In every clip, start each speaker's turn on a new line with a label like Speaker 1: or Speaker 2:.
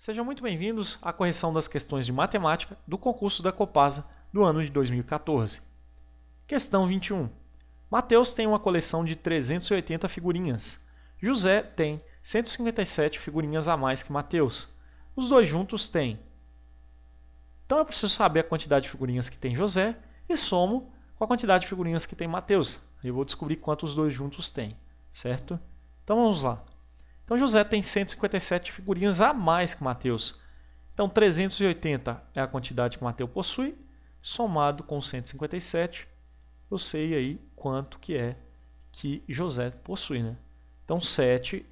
Speaker 1: Sejam muito bem-vindos à correção das questões de matemática do concurso da Copasa do ano de 2014. Questão 21. Mateus tem uma coleção de 380 figurinhas. José tem 157 figurinhas a mais que Mateus. Os dois juntos têm. Então eu preciso saber a quantidade de figurinhas que tem José e somo com a quantidade de figurinhas que tem Mateus. Eu vou descobrir quantos os dois juntos têm, certo? Então vamos lá. Então José tem 157 figurinhas a mais que Mateus. Então 380 é a quantidade que Mateus possui, somado com 157, eu sei aí quanto que é que José possui, né? Então 7,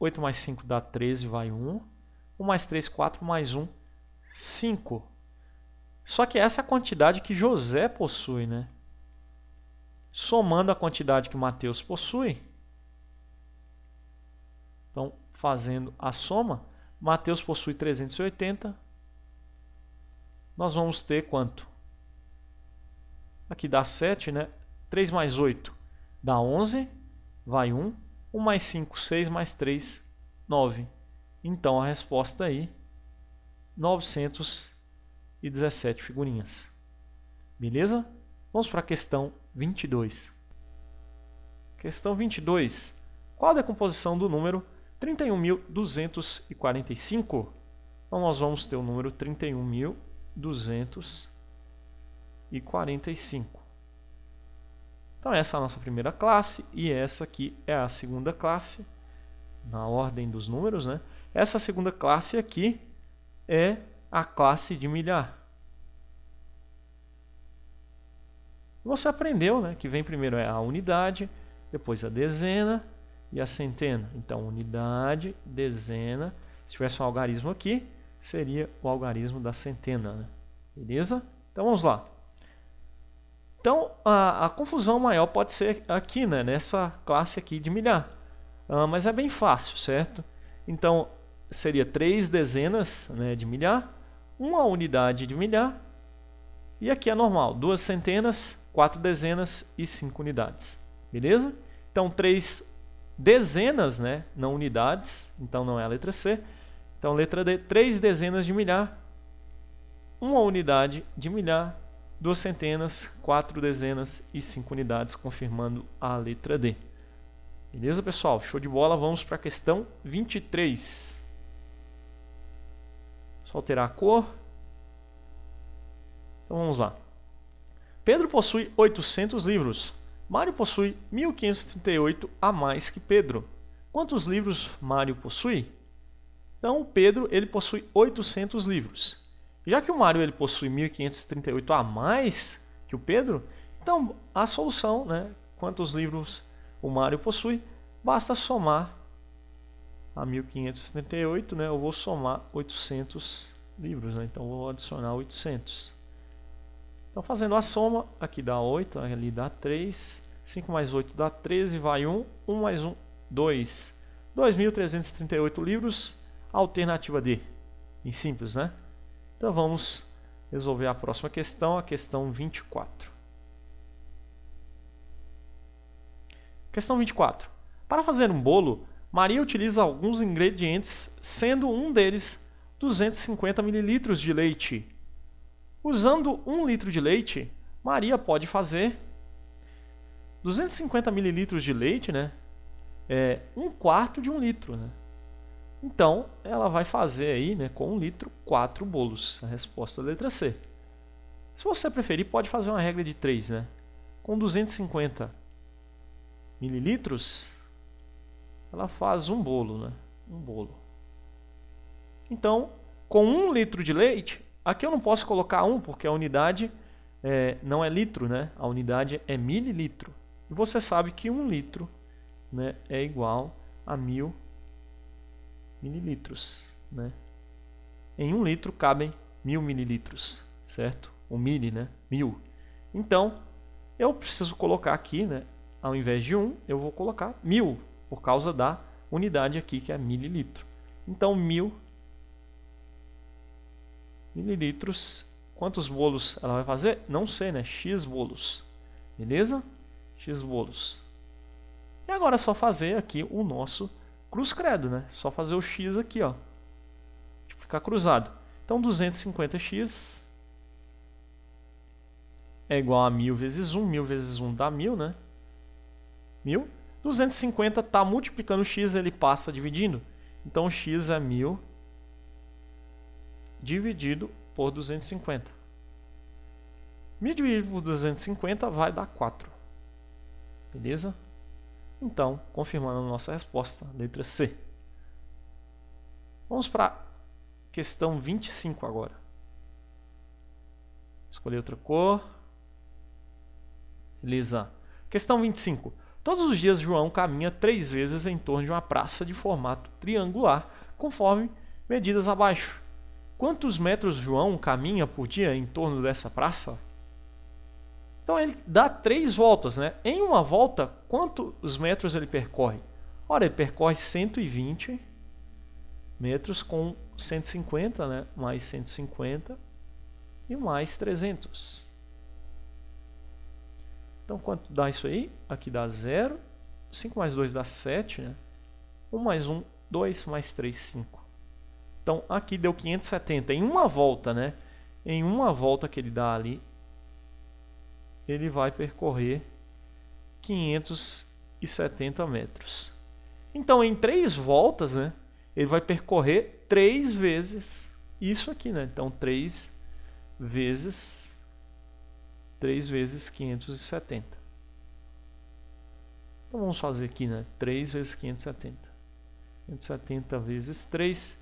Speaker 1: 8 mais 5 dá 13, vai 1. 1 mais 3, 4 mais 1, 5. Só que essa é a quantidade que José possui, né? Somando a quantidade que Mateus possui, então, fazendo a soma, Mateus possui 380. Nós vamos ter quanto? Aqui dá 7, né? 3 mais 8 dá 11, vai 1. 1 mais 5, 6, mais 3, 9. Então, a resposta aí, 917 figurinhas. Beleza? Vamos para a questão 22. Questão 22. Qual a decomposição do número 31.245. Então nós vamos ter o número 31.245. Então essa é a nossa primeira classe e essa aqui é a segunda classe na ordem dos números, né? Essa segunda classe aqui é a classe de milhar. Você aprendeu, né, que vem primeiro é a unidade, depois a dezena, e a centena. Então, unidade, dezena. Se tivesse um algarismo aqui, seria o algarismo da centena. Né? Beleza? Então, vamos lá. Então, a, a, confusão maior pode ser aqui, né, nessa classe aqui de milhar. Ah, mas é bem fácil, certo? Então, seria três dezenas né, de milhar, uma unidade de milhar, e aqui é normal, duas centenas, quatro dezenas e cinco unidades. Beleza? Então, três dezenas, né? não unidades, então não é a letra C. Então, letra D, três dezenas de milhar, uma unidade de milhar, duas centenas, quatro dezenas e cinco unidades, confirmando a letra D. Beleza, pessoal? Show de bola, vamos para a questão 23. Só alterar a cor. Então vamos lá. Pedro possui 800 livros, Mário possui 1538 a mais que Pedro. Quantos livros Mário possui? Então, o Pedro ele possui 800 livros. Já que o Mário ele possui 1538 a mais que o Pedro, então a solução, né, quantos livros o Mário possui, basta somar a 1538, né, eu vou somar 800 livros, né, então vou adicionar 800. Então fazendo a soma, aqui dá 8, ali dá 3, 5 mais 8 dá 13, vai 1, 1 mais 1, 2. 2.338 livros, alternativa D, em simples, né? Então vamos resolver a próxima questão, a questão 24. Questão 24. Para fazer um bolo, Maria utiliza alguns ingredientes, sendo um deles 250 ml de leite. Usando um litro de leite, Maria pode fazer 250 mililitros de leite, né? É um quarto de um litro, né? Então, ela vai fazer aí, né, com um litro, quatro bolos. A resposta é a letra C. Se você preferir, pode fazer uma regra de três, né? Com 250 mililitros, ela faz um bolo, né? Um bolo. Então, com um litro de leite, Aqui eu não posso colocar 1, porque a unidade é, não é litro, né? A unidade é mililitro. E você sabe que 1 litro né, é igual a 1000 mililitros, né? Em 1 litro cabem 1000 mililitros, certo? O mili, né? 1000. Então, eu preciso colocar aqui, né? Ao invés de 1, eu vou colocar 1000, por causa da unidade aqui, que é mililitro. Então, mil mililitros. Quantos bolos ela vai fazer? Não sei, né? X bolos. Beleza? X bolos. E agora é só fazer aqui o nosso cruz credo, né? Só fazer o X aqui, ó. Ficar cruzado. Então 250x é igual a 1000 vezes 1. 1000 vezes 1 dá 1000, né? 1000. 250 está multiplicando x, ele passa dividindo. Então x é 1000 dividido por 250. Me dividido por 250 vai dar 4. Beleza? Então, confirmando a nossa resposta, letra C. Vamos para questão 25 agora. Escolher outra cor. Beleza. Questão 25. Todos os dias João caminha três vezes em torno de uma praça de formato triangular, conforme medidas abaixo quantos metros João caminha por dia em torno dessa praça? Então ele dá três voltas, né? Em uma volta, quantos metros ele percorre? Ora, ele percorre 120 metros com 150, né? Mais 150 e mais 300. Então quanto dá isso aí? Aqui dá 0. 5 mais 2 dá 7, né? 1 mais 1, 2 mais 3, 5. Então aqui deu 570 em uma volta, né? Em uma volta que ele dá ali, ele vai percorrer 570 metros. Então em três voltas, né? Ele vai percorrer três vezes isso aqui, né? Então três vezes três vezes 570. Então vamos fazer aqui, né? 3 vezes 570. 570 vezes 3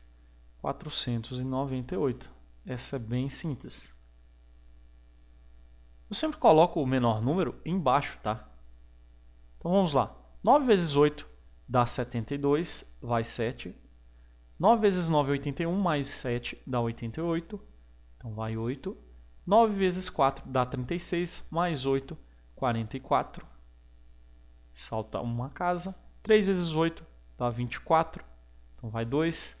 Speaker 1: 498. Essa é bem simples. Eu sempre coloco o menor número embaixo, tá? Então vamos lá. 9 vezes 8 dá 72, vai 7. 9 vezes 9 é 81, mais 7 dá 88, então vai 8. 9 vezes 4 dá 36, mais 8, 44. Salta uma casa. 3 vezes 8 dá 24, então vai 2.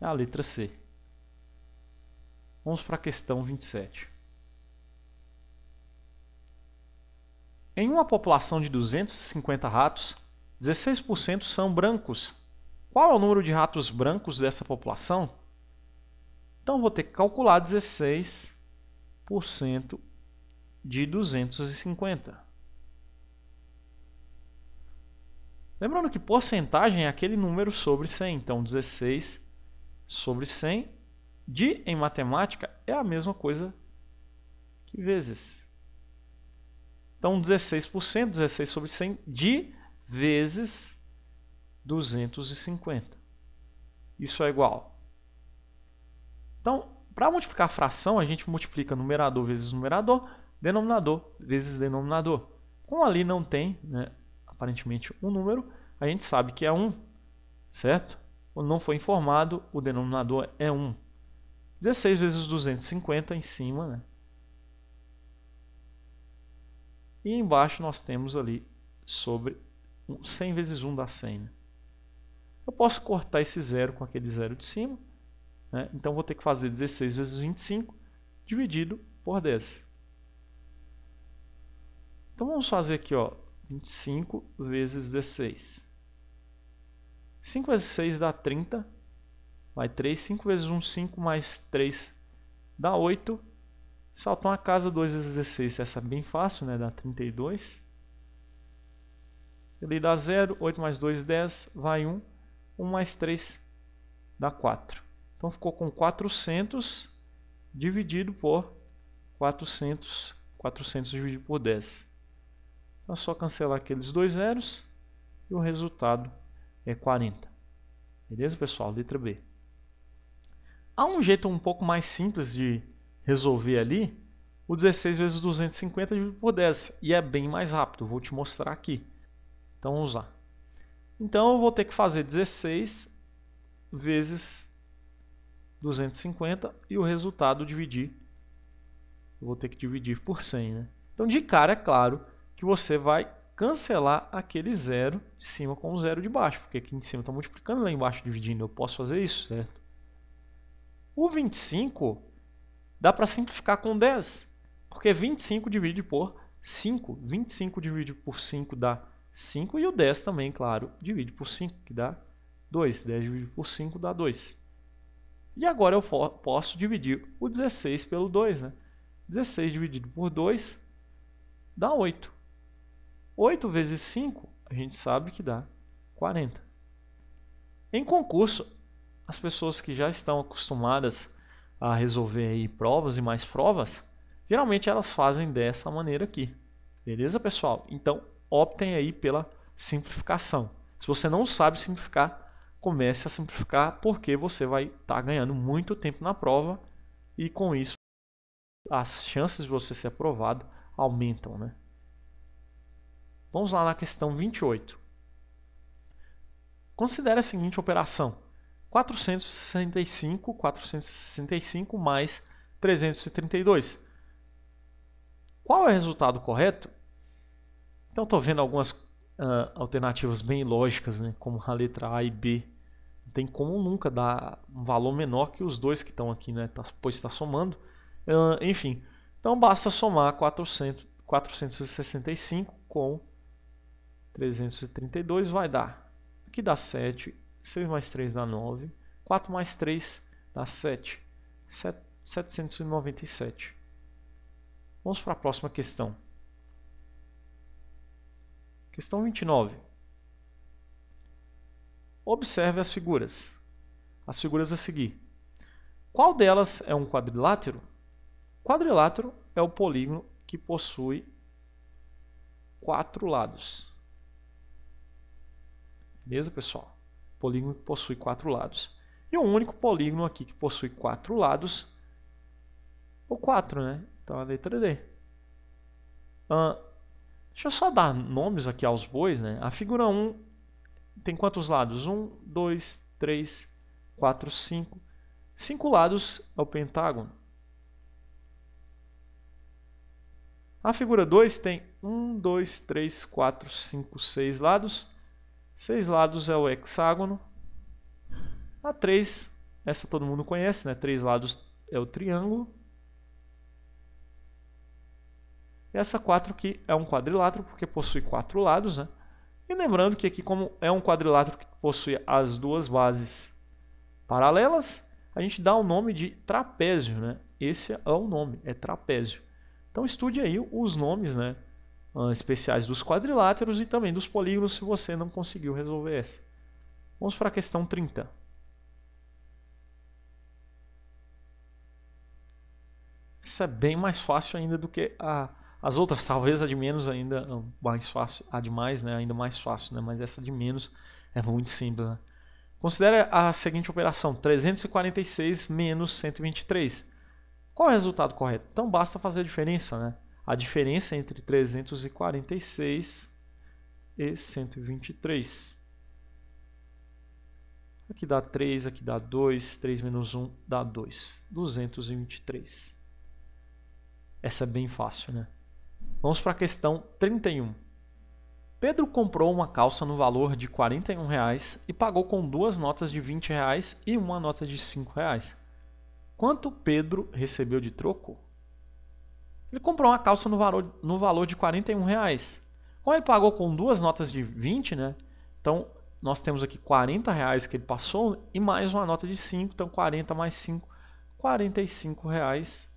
Speaker 1: é a letra C. Vamos para a questão 27. Em uma população de 250 ratos, 16% são brancos. Qual é o número de ratos brancos dessa população? Então vou ter que calcular 16% de 250. Lembrando que porcentagem é aquele número sobre 100, então 16 sobre 100. De em matemática é a mesma coisa que vezes. Então 16%, 16 sobre 100 de vezes 250. Isso é igual. Então, para multiplicar a fração, a gente multiplica numerador vezes numerador, denominador vezes denominador. Como ali não tem, né, aparentemente, um número, a gente sabe que é 1, certo? Quando não foi informado, o denominador é 1. 16 vezes 250 em cima, né? E embaixo nós temos ali sobre 100 vezes 1 dá 100. Né? Eu posso cortar esse zero com aquele zero de cima. Né? Então vou ter que fazer 16 vezes 25 dividido por 10. Então vamos fazer aqui ó, 25 vezes 16. 5 vezes 6 dá 30. Vai 3. 5 vezes 1, 5 mais 3 dá 8. Saltou uma casa 2 vezes 16. Essa é bem fácil, né? Dá 32. Ele dá 0. 8 mais 2, 10. Vai 1. 1 mais 3 dá 4. Então ficou com 400 dividido por 400. 400 dividido por 10. Então é só cancelar aqueles dois zeros e o resultado é 40. Beleza, pessoal? Letra B. Há um jeito um pouco mais simples de resolver ali o 16 vezes 250 dividido por 10. E é bem mais rápido, vou te mostrar aqui. Então vamos lá. Então eu vou ter que fazer 16 vezes 250 e o resultado dividir. Eu vou ter que dividir por 100, né? Então de cara é claro que você vai cancelar aquele zero de cima com o zero de baixo, porque aqui em cima está multiplicando, lá embaixo dividindo, eu posso fazer isso, certo? O 25 dá para simplificar com 10, porque 25 divide por 5, 25 divide por 5 dá 5, e o 10 também, claro, divide por 5, que dá 2, 10 dividido por 5 dá 2. E agora eu posso dividir o 16 pelo 2, né? 16 dividido por 2 dá 8. 8 vezes 5, a gente sabe que dá 40. Em concurso, as pessoas que já estão acostumadas a resolver aí provas e mais provas, geralmente elas fazem dessa maneira aqui. Beleza, pessoal? Então, optem aí pela simplificação. Se você não sabe simplificar, comece a simplificar porque você vai estar tá ganhando muito tempo na prova e com isso as chances de você ser aprovado aumentam, né? Vamos lá na questão 28. Considere a seguinte operação: 465, 465 mais 332. Qual é o resultado correto? Então estou vendo algumas uh, alternativas bem lógicas, né? como a letra A e B. Não tem como nunca dar um valor menor que os dois que estão aqui, né? Tá, pois está somando. Uh, enfim, então basta somar 400, 465 com 332 vai dar. Aqui dá 7. 6 mais 3 dá 9. 4 mais 3 dá 7. 797. Vamos para a próxima questão. Questão 29. Observe as figuras. As figuras a seguir. Qual delas é um quadrilátero? Quadrilátero é o polígono que possui quatro lados. Beleza, pessoal? polígono que possui quatro lados. E o único polígono aqui que possui quatro lados, o 4, né? Então é a letra D. Ah, deixa eu só dar nomes aqui aos bois, né? A figura 1 tem quantos lados? 1, 2, 3, 4, 5. Cinco lados é o pentágono. A figura 2 tem 1, 2, 3, 4, 5, 6 lados. Seis lados é o hexágono. A três essa todo mundo conhece, né? Três lados é o triângulo. E essa quatro aqui é um quadrilátero, porque possui quatro lados, né? E lembrando que aqui, como é um quadrilátero que possui as duas bases paralelas, a gente dá o nome de trapézio, né? Esse é o nome, é trapézio. Então estude aí os nomes, né? especiais dos quadriláteros e também dos polígonos se você não conseguiu resolver essa. Vamos para a questão 30. Essa é bem mais fácil ainda do que a, as outras, talvez a de menos ainda mais fácil, a de mais, né, ainda mais fácil, né, mas essa de menos é muito simples. Né? Considere a seguinte operação: 346 menos 123. Qual é o resultado correto? Então basta fazer a diferença, né? a diferença é entre 346 e 123. Aqui dá 3, aqui dá 2, 3 menos 1 dá 2, 223. Essa é bem fácil, né? Vamos para a questão 31. Pedro comprou uma calça no valor de R$ 41,00 e pagou com duas notas de R$ 20,00 e uma nota de R$ 5,00. Reais. Quanto Pedro recebeu de troco? Ele comprou uma calça no valor, no valor de 41 reais. Como ele pagou com duas notas de 20, né? Então nós temos aqui 40 reais que ele passou e mais uma nota de 5. Então 40 mais 5, 45 reais.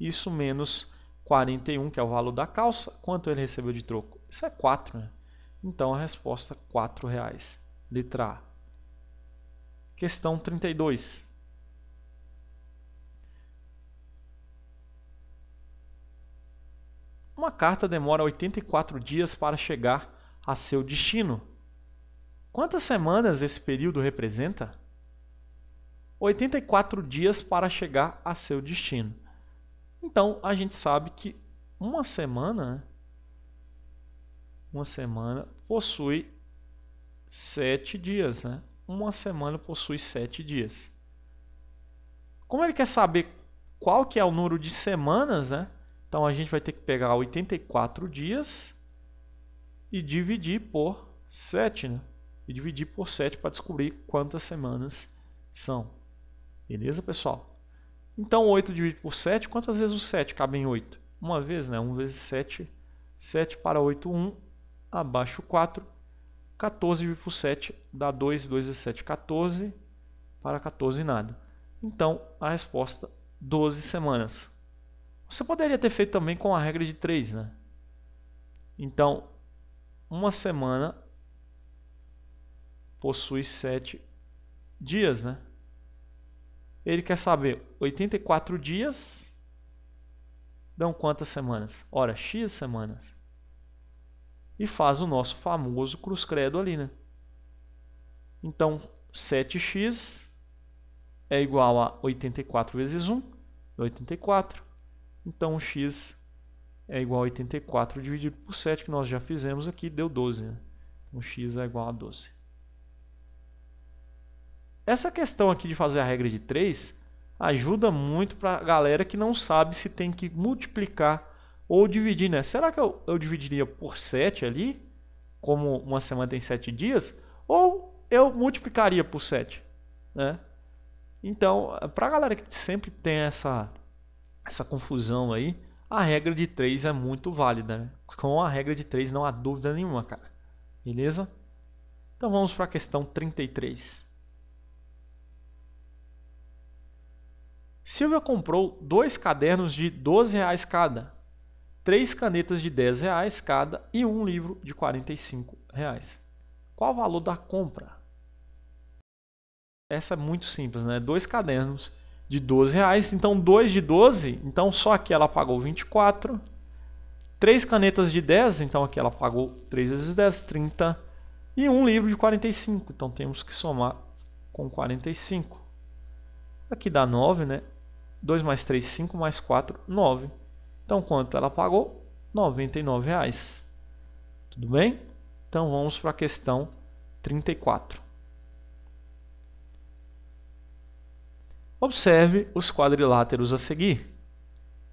Speaker 1: Isso menos 41, que é o valor da calça. Quanto ele recebeu de troco? Isso é 4, né? Então a resposta é 4 reais. Letra A. Questão 32. uma carta demora 84 dias para chegar a seu destino. Quantas semanas esse período representa? 84 dias para chegar a seu destino. Então a gente sabe que uma semana, uma semana possui sete dias, né? Uma semana possui sete dias. Como ele quer saber qual que é o número de semanas, né? Então a gente vai ter que pegar 84 dias e dividir por 7, né? E dividir por 7 para descobrir quantas semanas são. Beleza, pessoal? Então 8 dividido por 7, quantas vezes o 7 cabe em 8? Uma vez, né? 1 vezes 7, 7 para 8, 1, abaixo 4. 14 dividido por 7 dá 2, 2 vezes 7, 14, para 14 nada. Então, a resposta, 12 semanas. Você poderia ter feito também com a regra de 3, né? Então, uma semana possui 7 dias, né? Ele quer saber 84 dias dão quantas semanas? Ora, x semanas. E faz o nosso famoso cruz credo ali, né? Então, 7x é igual a 84 vezes 1, 84. Então x é igual a 84 dividido por 7, que nós já fizemos aqui, deu 12. Né? Então x é igual a 12. Essa questão aqui de fazer a regra de 3 ajuda muito para a galera que não sabe se tem que multiplicar ou dividir, né? Será que eu, eu dividiria por 7 ali? Como uma semana tem 7 dias? Ou eu multiplicaria por 7, né? Então, para a galera que sempre tem essa essa confusão aí, a regra de 3 é muito válida. Né? Com a regra de 3 não há dúvida nenhuma, cara. Beleza? Então vamos para a questão 33. Silvia comprou dois cadernos de R$ reais cada, três canetas de R$ reais cada e um livro de R$ reais. Qual o valor da compra? Essa é muito simples, né? Dois cadernos de 12 reais. Então, 2 de 12, então só aqui ela pagou 24. 3 canetas de 10, então aqui ela pagou 3 vezes 10, 30. E um livro de 45, então temos que somar com 45. Aqui dá 9, né? 2 mais 3, 5, mais 4, 9. Então, quanto ela pagou? R$ 99,00. Tudo bem? Então, vamos para a questão 34. Observe os quadriláteros a seguir.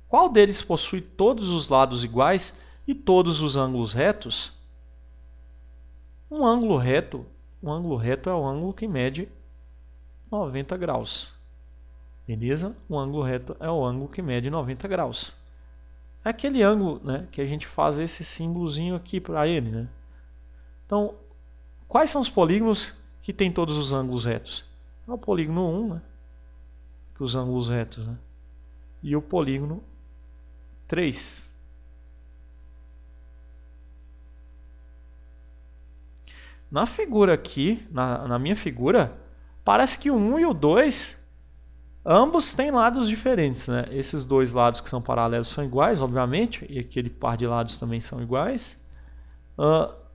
Speaker 1: Qual deles possui todos os lados iguais e todos os ângulos retos? Um ângulo reto, um ângulo reto é o ângulo que mede 90 graus. Beleza? Um ângulo reto é o ângulo que mede 90 graus. É aquele ângulo né, que a gente faz esse símbolozinho aqui para ele. Né? Então, quais são os polígonos que têm todos os ângulos retos? É o polígono 1, né? que os ângulos retos. Né? E o polígono 3. Na figura aqui, na, na minha figura, parece que o 1 e o 2, ambos têm lados diferentes. Né? Esses dois lados que são paralelos são iguais, obviamente, e aquele par de lados também são iguais. Uh,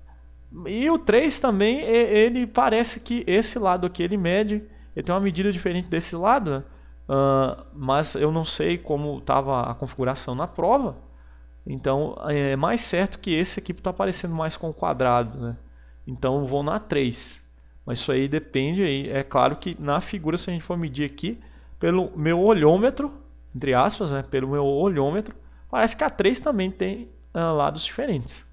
Speaker 1: e o 3 também, ele parece que esse lado aqui ele mede, ele tem uma medida diferente desse lado, né? Uh, mas eu não sei como estava a configuração na prova. Então é, é mais certo que esse aqui está aparecendo mais com quadrado, né? Então vou na 3. Mas isso aí depende aí. É claro que na figura, se a gente for medir aqui, pelo meu olhômetro, entre aspas, né? Pelo meu olhômetro, parece que a 3 também tem uh, lados diferentes.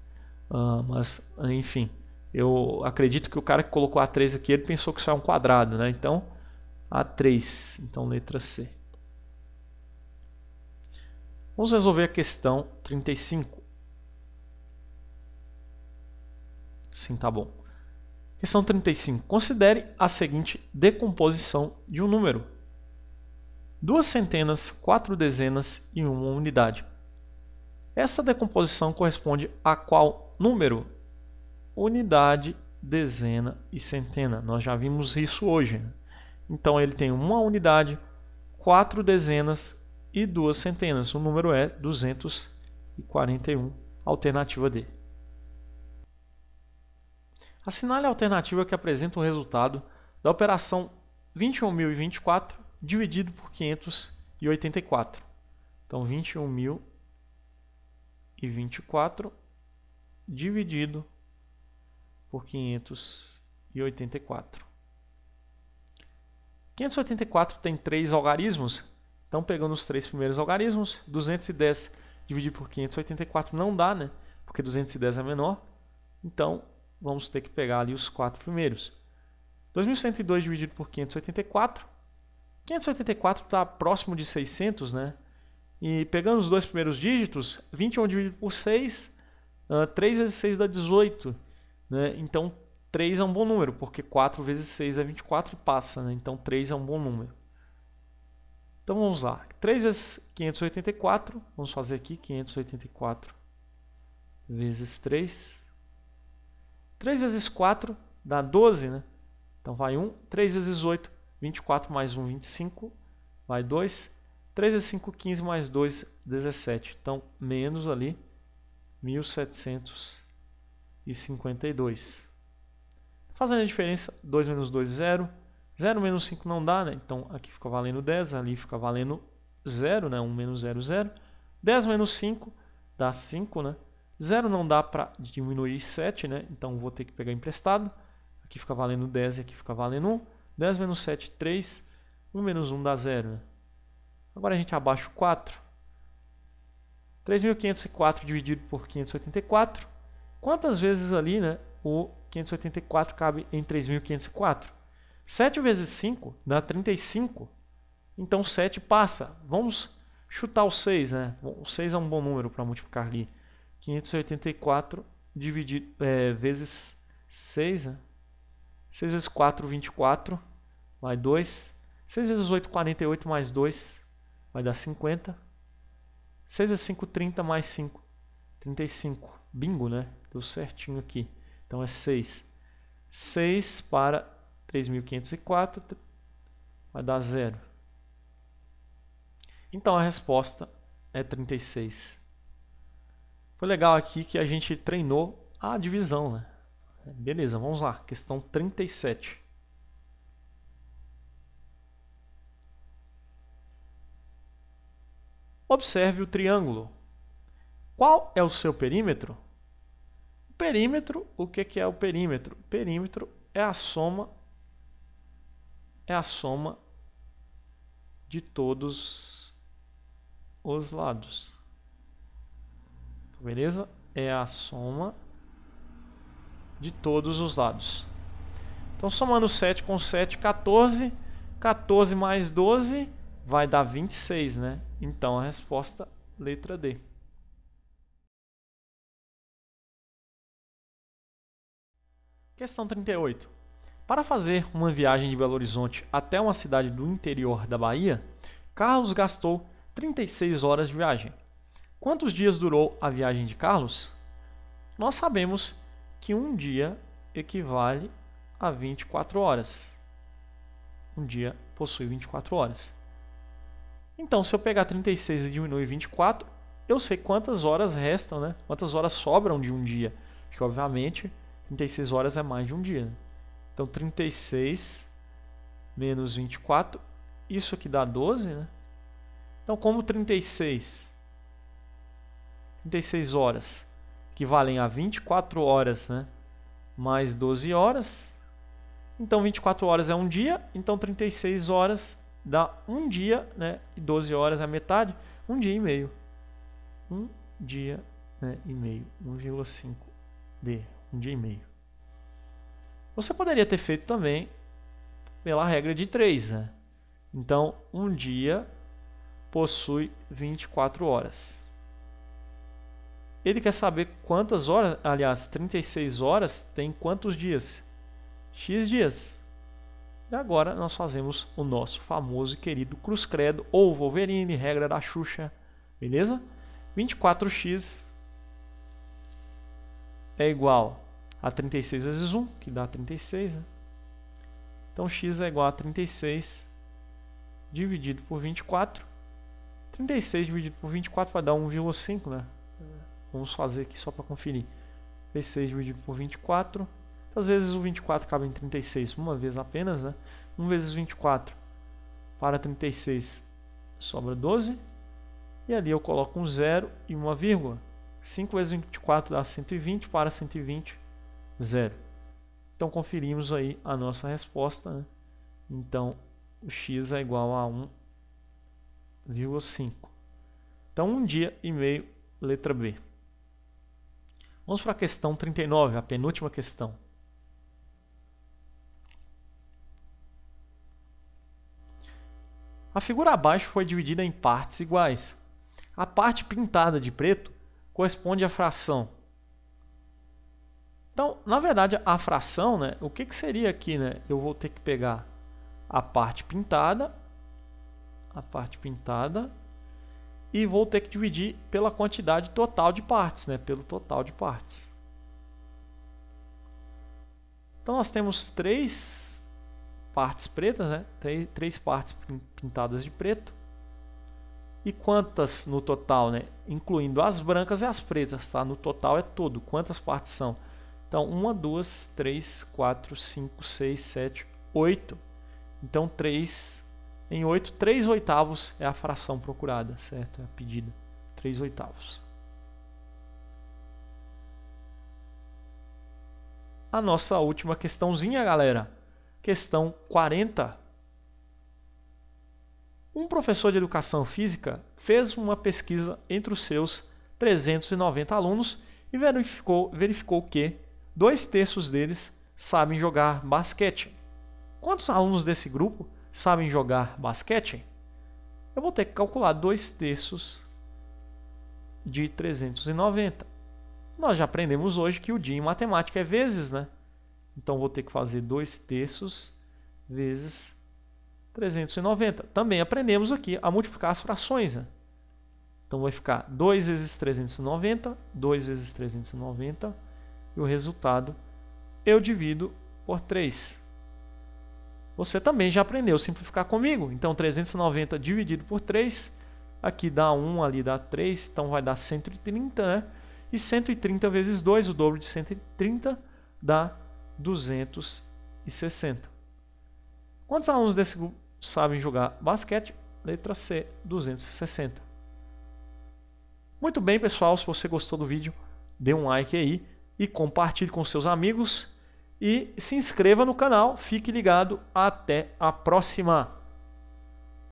Speaker 1: Uh, mas, enfim, eu acredito que o cara que colocou a 3 aqui, ele pensou que isso é um quadrado, né? Então a3. Então, letra C. Vamos resolver a questão 35. Sim, tá bom. Questão 35. Considere a seguinte decomposição de um número: duas centenas, quatro dezenas e uma unidade. Esta decomposição corresponde a qual número? Unidade, dezena e centena. Nós já vimos isso hoje. Né? Então ele tem uma unidade, quatro dezenas e duas centenas. O número é 241, alternativa D. Assinale a alternativa que apresenta o resultado da operação 21.024 dividido por 584. Então, 21.024 dividido por 584. 584 tem três algarismos, então pegando os três primeiros algarismos, 210 dividido por 584 não dá, né? Porque 210 é menor, então vamos ter que pegar ali os quatro primeiros. 2102 dividido por 584, 584 está próximo de 600, né? E pegando os dois primeiros dígitos, 21 dividido por 6, 3 ah, vezes 6 dá 18. Né? Então, 3 é um bom número, porque 4 vezes 6 é 24 e passa, né? então 3 é um bom número. Então vamos lá. 3 vezes 584, vamos fazer aqui 584 vezes 3. 3 vezes 4 dá 12, né? Então vai 1. 3 vezes 8, 24 mais 1, 25. Vai 2. 3 vezes 5, 15 mais 2, 17. Então menos ali, 1752. Fazendo a diferença, 2 menos 2, 0. 0 menos 5 não dá, né? Então aqui fica valendo 10, ali fica valendo 0, né? 1 menos 0, 0. 10 menos 5 dá 5, né? 0 não dá para diminuir 7, né? Então vou ter que pegar emprestado. Aqui fica valendo 10 e aqui fica valendo 1. 10 menos 7, 3. 1 menos 1 dá 0. Né? Agora a gente abaixa o 4. 3.504 dividido por 584. Quantas vezes ali né, o 584 cabe em 3.504. 7 vezes 5 dá 35. Então 7 passa. Vamos chutar o 6, né? O 6 é um bom número para multiplicar ali. 584 dividido, é, vezes 6, né? 6 vezes 4, 24, vai 2. 6 vezes 8, 48, mais 2, vai dar 50. 6 vezes 5, 30, mais 5, 35. Bingo, né? Deu certinho aqui. Então é 6. 6 para 3.504 vai dar zero. Então a resposta é 36. Foi legal aqui que a gente treinou a divisão, né? Beleza, vamos lá. Questão 37. Observe o triângulo. Qual é o seu perímetro? Perímetro, o que, que é o perímetro? Perímetro é a soma é a soma de todos os lados. Tá, beleza? É a soma de todos os lados. Então, somando 7 com 7, 14. 14 mais 12 vai dar 26, né? Então, a resposta, letra D. Questão 38. Para fazer uma viagem de Belo Horizonte até uma cidade do interior da Bahia, Carlos gastou 36 horas de viagem. Quantos dias durou a viagem de Carlos? Nós sabemos que um dia equivale a 24 horas. Um dia possui 24 horas. Então, se eu pegar 36 e diminuir 24, eu sei quantas horas restam, né? Quantas horas sobram de um dia. Que obviamente 36 horas é mais de um dia. Então 36 menos 24, isso aqui dá 12, né? Então como 36 36 horas equivalem a 24 horas, né? Mais 12 horas. Então 24 horas é um dia, então 36 horas dá um dia, né? E 12 horas é metade, um dia e meio. Um dia né, e meio, 1,5D. Um dia e meio. Você poderia ter feito também pela regra de 3, né? Então, um dia possui 24 horas. Ele quer saber quantas horas, aliás, 36 horas tem quantos dias? X dias. E agora nós fazemos o nosso famoso e querido Cruz Credo ou Wolverine, regra da Xuxa, beleza? 24x é igual a 36 vezes 1, que dá 36. Né? Então x é igual a 36 dividido por 24. 36 dividido por 24 vai dar 1,5, né? Vamos fazer aqui só para conferir. 36 dividido por 24. Então, às vezes o 24 cabe em 36 uma vez apenas, né? 1 vezes 24 para 36 sobra 12. E ali eu coloco um zero e uma vírgula. 5 vezes 24 dá 120, para 120, zero. Então conferimos aí a nossa resposta. Né? Então o x é igual a 1,5. Então um dia e meio, letra B. Vamos para a questão 39, a penúltima questão. A figura abaixo foi dividida em partes iguais. A parte pintada de preto corresponde à fração. Então, na verdade, a fração, né, o que, que seria aqui? Né? Eu vou ter que pegar a parte pintada, a parte pintada, e vou ter que dividir pela quantidade total de partes, né, pelo total de partes. Então, nós temos três partes pretas, né, três, três partes pintadas de preto, e quantas no total, né? Incluindo as brancas e as pretas, tá? No total é todo. Quantas partes são? Então, uma, duas, três, quatro, cinco, seis, sete, oito. Então, três em oito, três oitavos é a fração procurada, certo? É a pedida. Três oitavos. A nossa última questãozinha, galera. Questão 40. Um professor de educação física fez uma pesquisa entre os seus 390 alunos e verificou, verificou que dois terços deles sabem jogar basquete. Quantos alunos desse grupo sabem jogar basquete? Eu vou ter que calcular dois terços de 390. Nós já aprendemos hoje que o dia em matemática é vezes, né? Então vou ter que fazer dois terços vezes 390. Também aprendemos aqui a multiplicar as frações. Né? Então vai ficar 2 vezes 390, 2 vezes 390 e o resultado eu divido por 3. Você também já aprendeu simplificar comigo. Então 390 dividido por 3, aqui dá 1, ali dá 3, então vai dar 130, né? E 130 vezes 2, o dobro de 130 dá 260. Quantos alunos desse grupo sabem jogar basquete. Letra C, 260. Muito bem, pessoal. Se você gostou do vídeo, dê um like aí e compartilhe com seus amigos. E se inscreva no canal. Fique ligado. Até a próxima.